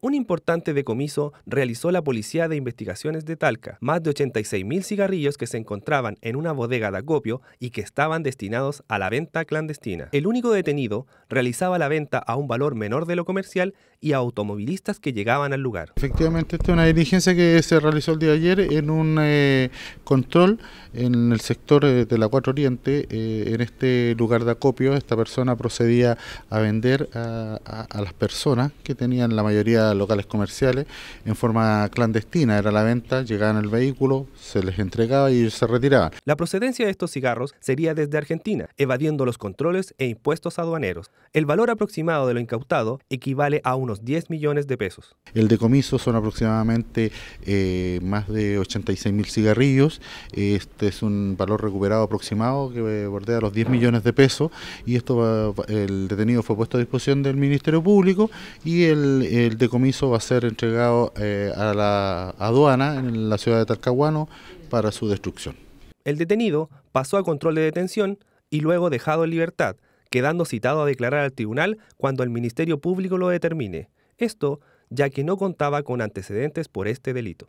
Un importante decomiso realizó la Policía de Investigaciones de Talca, más de 86.000 cigarrillos que se encontraban en una bodega de acopio y que estaban destinados a la venta clandestina. El único detenido realizaba la venta a un valor menor de lo comercial y a automovilistas que llegaban al lugar. Efectivamente, esta es una diligencia que se realizó el día de ayer en un eh, control en el sector eh, de la Cuatro Oriente, eh, en este lugar de acopio. Esta persona procedía a vender a, a las personas que tenían la mayoría locales comerciales en forma clandestina. Era la venta, llegaban el vehículo, se les entregaba y se retiraba La procedencia de estos cigarros sería desde Argentina, evadiendo los controles e impuestos aduaneros. El valor aproximado de lo incautado equivale a unos 10 millones de pesos. El decomiso son aproximadamente eh, más de 86 mil cigarrillos. Este es un valor recuperado aproximado que eh, bordea los 10 millones de pesos y esto el detenido fue puesto a disposición del Ministerio Público y el, el va a ser entregado eh, a la aduana en la ciudad de Talcahuano para su destrucción. El detenido pasó a control de detención y luego dejado en libertad, quedando citado a declarar al tribunal cuando el Ministerio Público lo determine. Esto ya que no contaba con antecedentes por este delito.